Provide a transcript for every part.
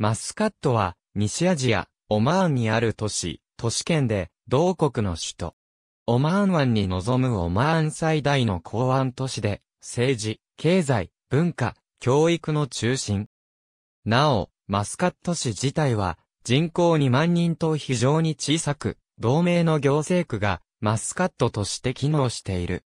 マスカットは、西アジア、オマーンにある都市、都市圏で、同国の首都。オマーン湾に臨むオマーン最大の港湾都市で、政治、経済、文化、教育の中心。なお、マスカット市自体は、人口2万人と非常に小さく、同盟の行政区が、マスカットとして機能している。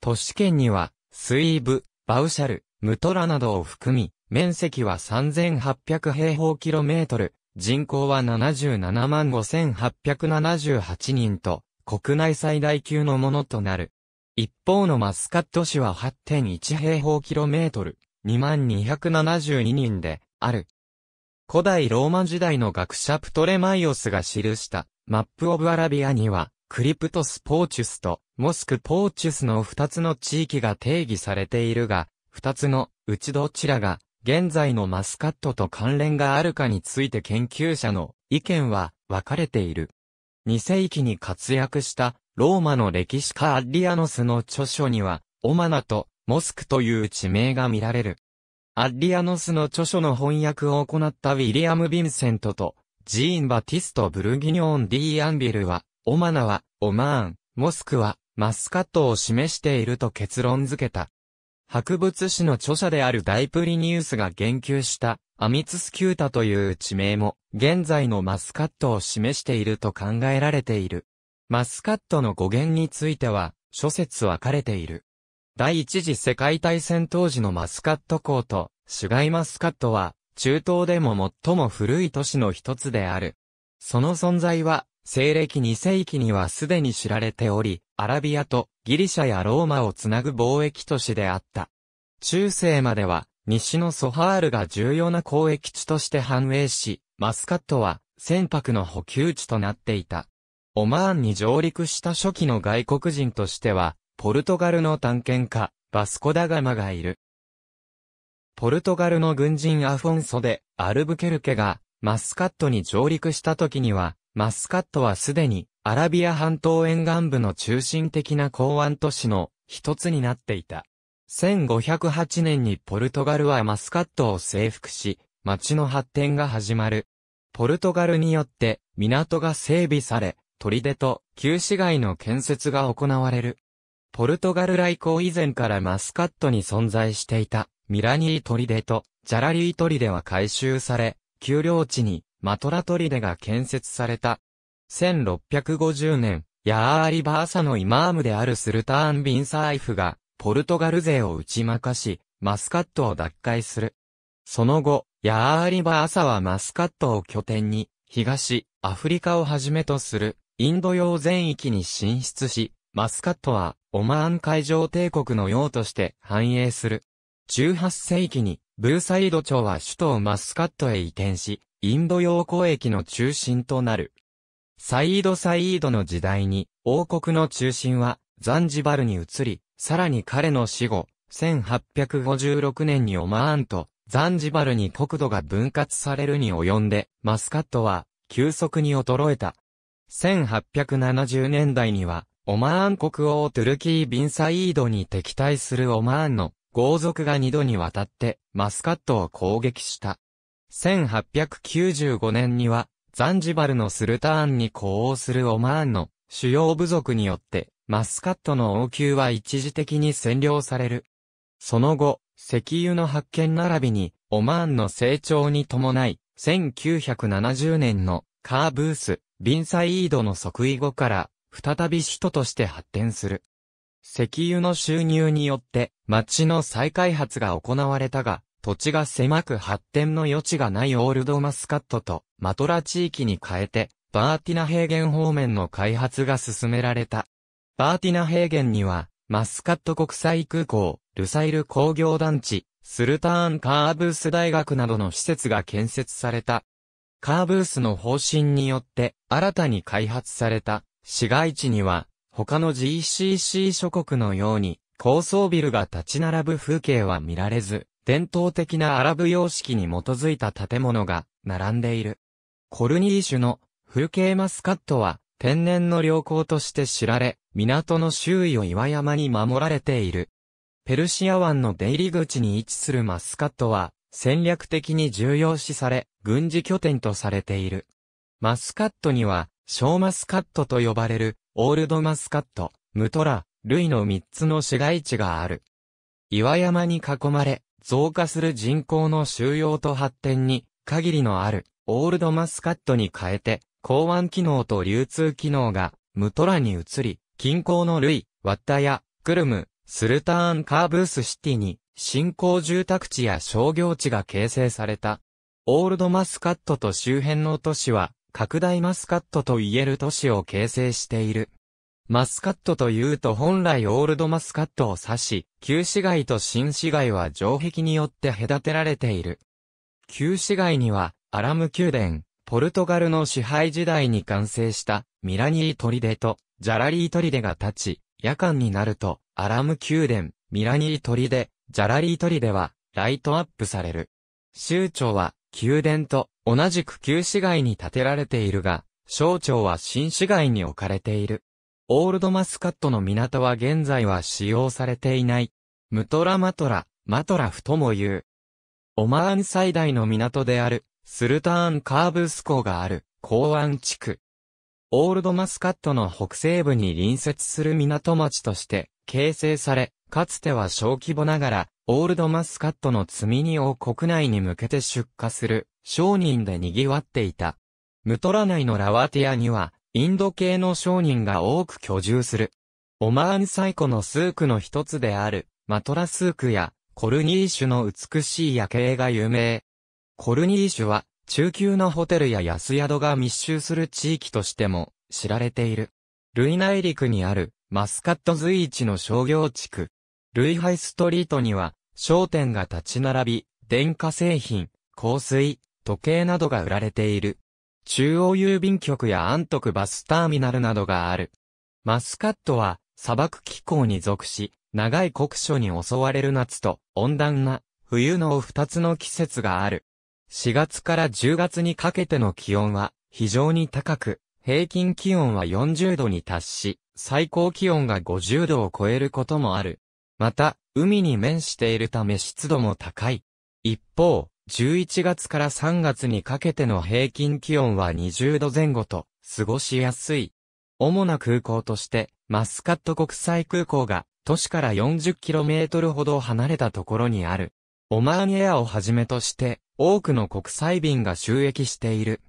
都市圏には、スイーブ、バウシャル、ムトラなどを含み、面積は3800平方キロメートル、人口は77万5878人と、国内最大級のものとなる。一方のマスカット市は8.1平方キロメートル、2272人で、ある。古代ローマ時代の学者プトレマイオスが記したマップオブアラビアには、クリプトスポーチュスとモスクポーチュスの二つの地域が定義されているが、二つのうちどちらが現在のマスカットと関連があるかについて研究者の意見は分かれている。2世紀に活躍したローマの歴史家アッリアノスの著書には、オマナとモスクという地名が見られる。アッリアノスの著書の翻訳を行ったウィリアム・ヴィンセントと、ジーン・バティスト・ブルギニョン・ディ・アンビルは、オマナは、オマーン、モスクは、マスカットを示していると結論付けた。博物誌の著者であるダイプリニウスが言及したアミツスキュータという地名も現在のマスカットを示していると考えられている。マスカットの語源については諸説分かれている。第一次世界大戦当時のマスカット港と市街マスカットは中東でも最も古い都市の一つである。その存在は西暦2世紀にはすでに知られており、アラビアとギリシャやローマをつなぐ貿易都市であった。中世までは、西のソハールが重要な交易地として繁栄し、マスカットは船舶の補給地となっていた。オマーンに上陸した初期の外国人としては、ポルトガルの探検家、バスコダガマがいる。ポルトガルの軍人アフォンソで、アルブケルケが、マスカットに上陸した時には、マスカットはすでにアラビア半島沿岸部の中心的な港湾都市の一つになっていた。1508年にポルトガルはマスカットを征服し、町の発展が始まる。ポルトガルによって港が整備され、砦と旧市街の建設が行われる。ポルトガル来航以前からマスカットに存在していたミラニー砦とジャラリー砦は改修され、丘陵地にマトラトリデが建設された。1650年、ヤーアリバーサのイマームであるスルターン・ビンサーイフが、ポルトガル勢を打ち負かし、マスカットを奪回する。その後、ヤーアリバーサはマスカットを拠点に、東、アフリカをはじめとする、インド洋全域に進出し、マスカットは、オマーン海上帝国の用として繁栄する。18世紀に、ブーサイド町は首都マスカットへ移転し、インド洋交易の中心となる。サイード・サイードの時代に、王国の中心は、ザンジバルに移り、さらに彼の死後、1856年にオマーンと、ザンジバルに国土が分割されるに及んで、マスカットは、急速に衰えた。1870年代には、オマーン国王トゥルキー・ビンサイードに敵対するオマーンの豪族が二度にわたってマスカットを攻撃した。1895年には、ザンジバルのスルターンに呼応するオマーンの主要部族によって、マスカットの王宮は一時的に占領される。その後、石油の発見並びに、オマーンの成長に伴い、1970年のカーブース、ビンサイードの即位後から、再び首都として発展する。石油の収入によって町の再開発が行われたが、土地が狭く発展の余地がないオールドマスカットとマトラ地域に変えて、バーティナ平原方面の開発が進められた。バーティナ平原には、マスカット国際空港、ルサイル工業団地、スルターン・カーブース大学などの施設が建設された。カーブースの方針によって新たに開発された市街地には他の GCC 諸国のように、高層ビルが立ち並ぶ風景は見られず、伝統的なアラブ様式に基づいた建物が並んでいる。コルニーシュの風景マスカットは天然の良好として知られ、港の周囲を岩山に守られている。ペルシア湾の出入り口に位置するマスカットは戦略的に重要視され、軍事拠点とされている。マスカットには、小マスカットと呼ばれるオールドマスカット、ムトラ、ルイの3つの市街地がある。岩山に囲まれ、増加する人口の収容と発展に、限りのある、オールドマスカットに変えて、港湾機能と流通機能が、ムトラに移り、近郊のルイ、ワッタや、クルム、スルターンカーブースシティに、新興住宅地や商業地が形成された。オールドマスカットと周辺の都市は、拡大マスカットと言える都市を形成している。マスカットというと本来オールドマスカットを指し、旧市街と新市街は城壁によって隔てられている。旧市街には、アラム宮殿、ポルトガルの支配時代に完成したミラニーデとジャラリー砦が立ち、夜間になるとアラム宮殿、ミラニーデ、ジャラリー砦はライトアップされる。州庁は宮殿と同じく旧市街に建てられているが、省庁は新市街に置かれている。オールドマスカットの港は現在は使用されていない。ムトラマトラ、マトラフとも言う。オマーン最大の港である、スルターンカーブス港がある、港湾地区。オールドマスカットの北西部に隣接する港町として形成され、かつては小規模ながら、オールドマスカットの積み荷を国内に向けて出荷する商人で賑わっていた。ムトラ内のラワティアには、インド系の商人が多く居住する。オマーン最古のスークの一つである、マトラスークや、コルニーシュの美しい夜景が有名。コルニーシュは、中級のホテルや安宿が密集する地域としても、知られている。ルイ内陸にある、マスカット随一の商業地区。ルイハイストリートには、商店が立ち並び、電化製品、香水、時計などが売られている。中央郵便局や安徳バスターミナルなどがある。マスカットは砂漠気候に属し、長い酷暑に襲われる夏と温暖な冬の2つの季節がある。4月から10月にかけての気温は非常に高く、平均気温は40度に達し、最高気温が50度を超えることもある。また、海に面しているため湿度も高い。一方、11月から3月にかけての平均気温は20度前後と、過ごしやすい。主な空港として、マスカット国際空港が、都市から 40km ほど離れたところにある。オマーンエアをはじめとして、多くの国際便が収益している。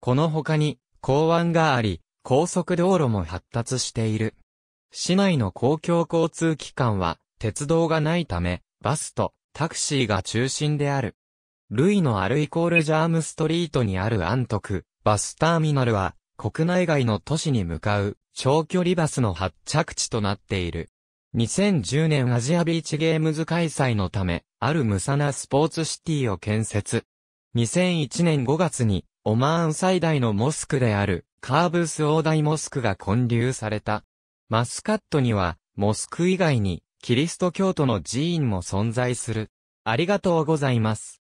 この他に、港湾があり、高速道路も発達している。市内の公共交通機関は、鉄道がないため、バスとタクシーが中心である。ルイのアルイコールジャームストリートにある安徳、バスターミナルは、国内外の都市に向かう、長距離バスの発着地となっている。2010年アジアビーチゲームズ開催のため、あるムサナスポーツシティを建設。2001年5月に、オマーン最大のモスクである、カーブス大台モスクが建立された。マスカットには、モスク以外に、キリスト教徒の寺院も存在する。ありがとうございます。